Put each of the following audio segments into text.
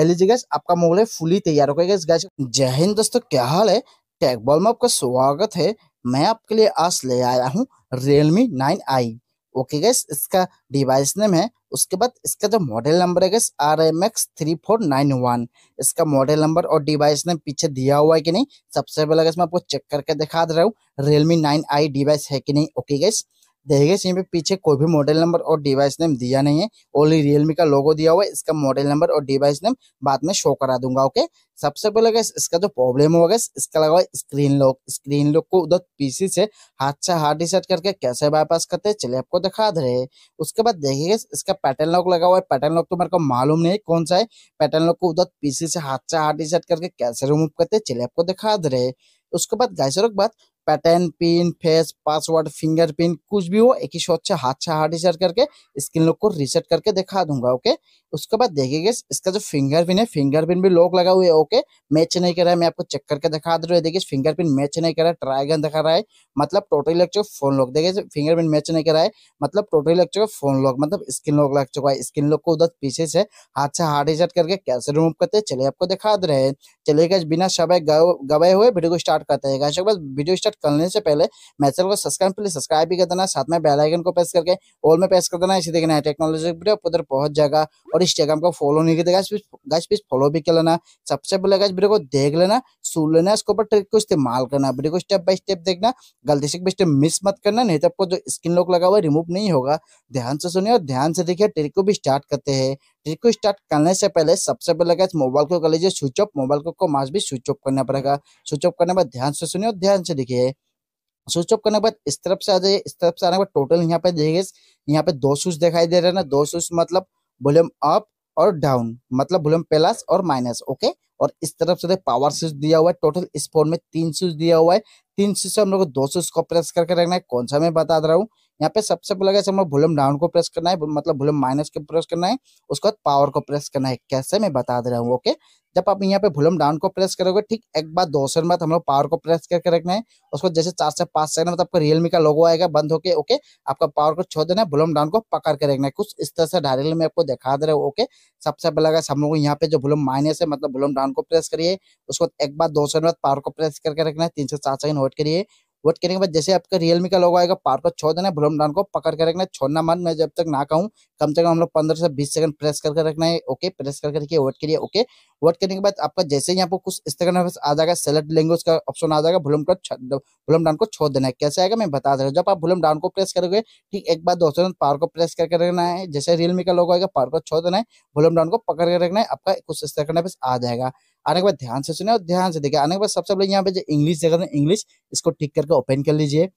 elegy गैस आपका मोगलाई fully तैयार हो गया गैस जय हिंद दोस्तों क्या हाल है टेक बॉल में आपका स्वागत है मैं आपके लिए आज ले आया हूँ Realme nine I okay guys इसका डिवाइस नेम है उसके बाद इसका जो मॉडल नंबर है guys R M X three four nine one इसका मॉडल नंबर और डिवाइस नेम पीछे दिया हुआ है कि नहीं सबसे पहले गैस मैं आपको चेक करके दिखा दे रहा हूँ रियलमी नाइन आई डिवाइस है कि नहीं ओके गैस देखिए इसमें पे पीछे कोई भी मॉडल नंबर और डिवाइस नेम दिया नहीं है ओनली रियलमी का लोगो दिया हुआ है इसका मॉडल नंबर और डिवाइस नेम बाद में शो करा दूंगा ओके सबसे पहले गैस इसका जो प्रॉब्लम होगा गैस इसका लगा हुआ स्क्रीन लॉक स्क्रीन लॉक को उधर पीसी से हाथ से हाथ डिसाइड करके कैसे बाईपास करते हैं चलिए आपको दिखा दे रहे उसके बाद देखिए इसका पैटर्न लॉक लगा हुआ है पैटर्न लॉक तो मेरे को मालूम नहीं कौन सा है पैटर्न लॉक को उधर पीसी से हाथ से हाथ डिसाइड करके कैसे रिमूव करते हैं चलिए आपको दिखा दे रहे उसके बाद गैस बात pattern pin face password fingerprint कुछ भी हो एक ही शॉट से हाथ से हार्ड रिसेट करके स्क्रीन लॉक को रिसेट करके दिखा दूंगा ओके उसके बाद देखिएगा इसका जो फिंगरप्रिंट है फिंगरप्रिंट भी लॉक लगा हुआ है ओके मैच नहीं कर रहा है मैं आपको चेक करके दिखा दे रहा हूँ देखिए प्रिंट मैच नहीं कर रहा है ट्राइगन दिखा रहा है मतलब टोटल लग चुका फोन लॉक देखिए प्रिंट मैच नहीं कर रहा है मतलब टोटल लग चुका फोन लॉक मतलब स्क्रीन लॉक लग चुका है स्क्रीन लॉक को उधर पीछे से हाथ से हार्ड रिजर्ट करके कैसे रिमूव करते हैं चलिए आपको दिखा दे रहे हैं चलिएगा बिना शबे गवाए हुए वीडियो को स्टार्ट करते हैं गाइस वीडियो स्टार्ट करने से पहले मैं चैनल को सब्सक्राइब प्लीज सब्सक्राइब भी कर देना साथ में बेलाइकन को प्रेस करके ऑल में प्रेस कर देना इसी देखना है टेक्नोलॉजी वीडियो उधर पहुंच जाएगा और और इंस्टाग्राम का फॉलो नहीं करते guys please guys please follow भी कर लेना सबसे पहले गाइस वीडियो को देख लेना सुन लेना इसके ऊपर ट्रिक को इस्तेमाल करना वीडियो को स्टेप बाय स्टेप देखना गलती से भी स्टेप मिस मत करना नहीं तो आपको जो स्किन लॉक लगा हुआ है रिमूव नहीं होगा ध्यान से सुनिए और ध्यान से देखिए ट्रिक को भी स्टार्ट करते हैं ट्रिक को स्टार्ट करने से पहले सबसे पहले गाइस मोबाइल को कर लीजिए स्विच ऑफ मोबाइल को मास्क भी स्विच ऑफ करना पड़ेगा स्विच ऑफ करने के बाद ध्यान से सुनिए और ध्यान से देखिए स्विच ऑफ करने के बाद इस तरफ से आ जाइए इस तरफ से आने के बाद टोटल यहाँ पे देखिए यहाँ पे दो स्विच दिखाई दे रहे हैं ना दो स्विच मतलब वॉल्यूम अप और डाउन मतलब वॉल्यूम प्लस और माइनस ओके और इस तरफ से पावर स्विच दिया हुआ है टोटल इस फोन में तीन स्विच दिया हुआ है तीन स्विच से हम लोग को दो स्विच को प्रेस करके रखना है कौन सा मैं बता रहा हूँ यहाँ पे सबसे पहले कैसे हम लोग वॉल्यूम डाउन को प्रेस करना है मतलब वॉल्यूम माइनस को प्रेस करना है उसके बाद पावर को प्रेस करना है कैसे मैं बता दे रहा हूँ ओके जब आप यहाँ पे वॉल्यूम डाउन को प्रेस करोगे ठीक एक बार दो सेकंड बाद हम लोग पावर को प्रेस करके रखना है उसको जैसे चार से पांच सेकंड मतलब आपका रियलमी का लोगो आएगा बंद होके ओके आपका पावर को छोड़ देना है वॉल्यूम डाउन को पकड़ के रखना है कुछ इस तरह से डायरेक्टली मैं आपको दिखा दे रहा हूँ ओके सबसे पहले हम लोग यहाँ पे जो वॉल्यूम माइनस है मतलब वॉल्यूम डाउन को प्रेस करिए उसको एक बार दो सेकंड बाद पावर को प्रेस करके रखना है तीन से चार सेकंड होल्ड करिए वोट करने के बाद जैसे आपका रियलमी का लोगो आएगा पार को छोड़ देना है डाउन को पकड़ कर रखना छोड़ना मन मैं जब तक ना कहूँ कम से कम हम लोग पंद्रह से बीस सेकंड प्रेस करके रखना है ओके प्रेस करके रखिए वोट करिए ओके वोट करने के बाद आपका जैसे यहाँ पर कुछ इस तरह आ जाएगा सेलेक्ट लैंग्वेज का ऑप्शन आ जाएगा भूलम का भूलम डाउन को छोड़ देना है कैसे आएगा मैं बता दे रहा हूँ जब आप भूलम डाउन को प्रेस करोगे ठीक एक बार दोस्तों पार को प्रेस करके रखना है जैसे रियलमी का लोगो आएगा पार को छोड़ देना है भूलम डाउन को पकड़ के रखना है आपका कुछ इस तरह आ जाएगा आने के बाद ध्यान से सुने और ध्यान से देखिए आने के बाद सबसे पहले यहाँ पे जो इंग्लिश देखा इंग्लिश इसको टिक करके ओपन कर लीजिए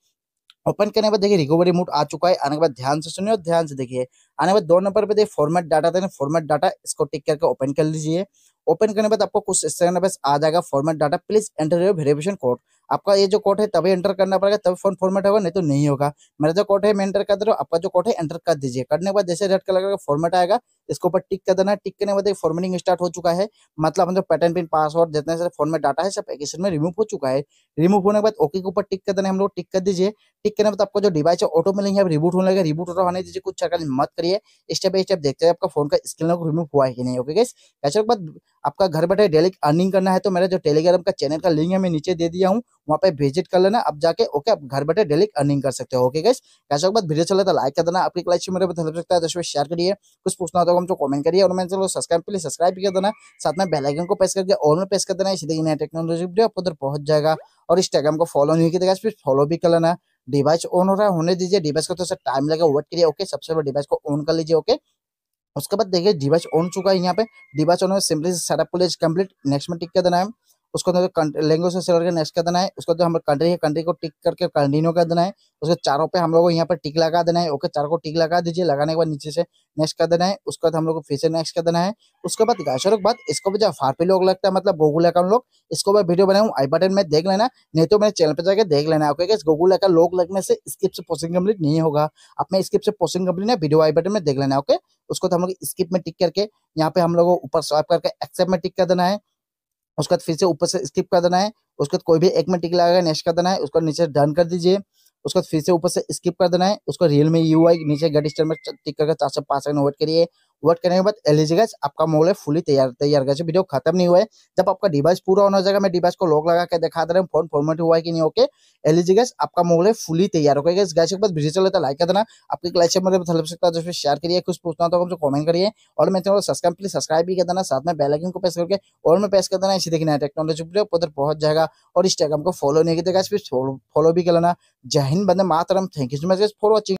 ओपन करने के बाद देखिए रिकवरी मोड आ चुका है आने के बाद ध्यान से सुनिए और ध्यान से देखिए आने के बाद दो नंबर पे देखिए फॉर्मेट डाटा देखिए फॉर्मेट डाटा इसको टिक करके ओपन कर लीजिए ओपन करने के बाद आपको कुछ इस तरह आ जाएगा format data please enter your verification code आपका ये जो कोड है तभी एंटर करना पड़ेगा तभी फोन फॉर्मेट होगा नहीं तो नहीं होगा मेरा जो कोड है मैं एंटर कर दे रहा आपका जो कोड है एंटर कर दीजिए करने के बाद जैसे रेड कलर का फॉर्मेट आएगा इसके ऊपर टिक कर देना टिक करने के बाद फॉर्मेटिंग स्टार्ट हो चुका है मतलब हम जो पैटर्न पिन पासवर्ड जितने सारे में डाटा है सब एकेशन में रिमूव हो चुका है रिमूव होने के बाद ओके के ऊपर टिक कर देना हम लोग टिक कर दीजिए टिक करने के बाद आपका जो डिवाइस है ऑटो मिलेंगे आप रिबूट होने लगेगा रिबूट होने दीजिए कुछ चक्कर मत करिए स्टेप बाई स्टेप देखते हैं आपका फोन का स्क्रीन रिमूव हुआ है कि नहीं ओके गैस कैसे बाद आपका घर बैठे डेली अर्निंग करना है तो मेरा जो टेलीग्राम का चैनल का लिंक है मैं नीचे दे दिया हूँ वहाँ पे विजिट कर लेना अब जाके ओके आप घर बैठे डेली अर्निंग कर सकते हो ओके गैस कैसे बाद वीडियो चले तो लाइक कर देना आपकी क्लाइस मेरे बहुत तो हेल्प सकता है तो शेयर करिए कुछ पूछना होता है हमको कमेंट करिए और मैं चलो सब्सक्राइब प्लीज सब्सक्राइब कर देना साथ में बेलाइकन को प्रेस करके और में प्रेस कर देना इसी नया टेक्नोलॉजी वीडियो आपको उधर पहुंच जाएगा और इंस्टाग्राम को फॉलो नहीं किया प्लीज फॉलो भी कर लेना डिवाइस ऑन हो रहा है होने दीजिए डिवाइस का तो सर टाइम लगेगा वेट करिए ओके सबसे पहले डिवाइस को ऑन कर लीजिए ओके उसके बाद देखिए डिवाइस ऑन चुका है यहाँ पे डिवाइस ऑन हो सिंपली सेटअप को लीजिए कंप्लीट नेक्स्ट में टिक कर देना है उसको अंदर लैंग्वेज से सिलेक्ट करके नेक्स्ट कर देना है उसको अंदर हमें कंट्री है कंट्री को टिक करके कंटिन्यू कर देना है उसके चारों पे हम लोगों को यहाँ पर टिक लगा देना है ओके चारों को टिक लगा दीजिए लगाने के बाद नीचे से नेक्स्ट कर देना है उसके बाद हम लोग को फिर से नेक्स्ट कर देना है उसके बाद गाचर के बाद इसको भी जब फारपी लोग लगता है मतलब गूगल अकाउंट लोग इसको मैं वीडियो बनाऊँ आई बटन में देख लेना नहीं तो मेरे चैनल पर जाकर देख लेना ओके गूगल अकाउंट लोग लगने से स्किप से पोस्टिंग कंप्लीट नहीं होगा आप में स्किप से पोस्टिंग कंप्लीट है वीडियो आई बटन में देख लेना ओके उसको तो हम लोग स्किप में टिक करके यहाँ पे हम लोग ऊपर स्वाइप करके एक्सेप्ट में टिक कर देना है उसके बाद फिर से ऊपर से स्किप कर देना है उसके बाद कोई भी एक में टिक लगा नेक्स्ट कर देना है उसको नीचे डन कर दीजिए बाद फिर से ऊपर से स्किप कर देना है उसको रियल में यू नीचे गट स्टर में टिक करके चार से पाँच सेकंड वेट करिए वेट करने के बाद एलिजी गैस आपका मोबाइल फुली तैयार तैयार गैस वीडियो खत्म नहीं हुआ है जब आपका डिवाइस पूरा होना हो जाएगा मैं डिवाइस को लॉक लगा के दिखा दे रहा हूँ फोन फॉर्मेट हुआ है कि नहीं ओके एलिजी गैस आपका मोबाइल फुली तैयार होगा गया गैस के बाद वीडियो चले तो लाइक कर देना आपकी क्लाइस मेरे हेल्प सकता है शेयर करिए कुछ पूछना तो हमसे कमेंट करिए और मैं चैनल सब्सक्राइब प्लीज सब्सक्राइब भी कर देना साथ में बेलाइकन को प्रेस करके और मैं प्रेस कर देना इसी देखना टेक्नोलॉजी वीडियो उधर पहुंच जाएगा और इंस्टाग्राम को फॉलो नहीं किया फॉलो तो भी कर लेना जय हिंद बंदे मातरम thank you so much for watching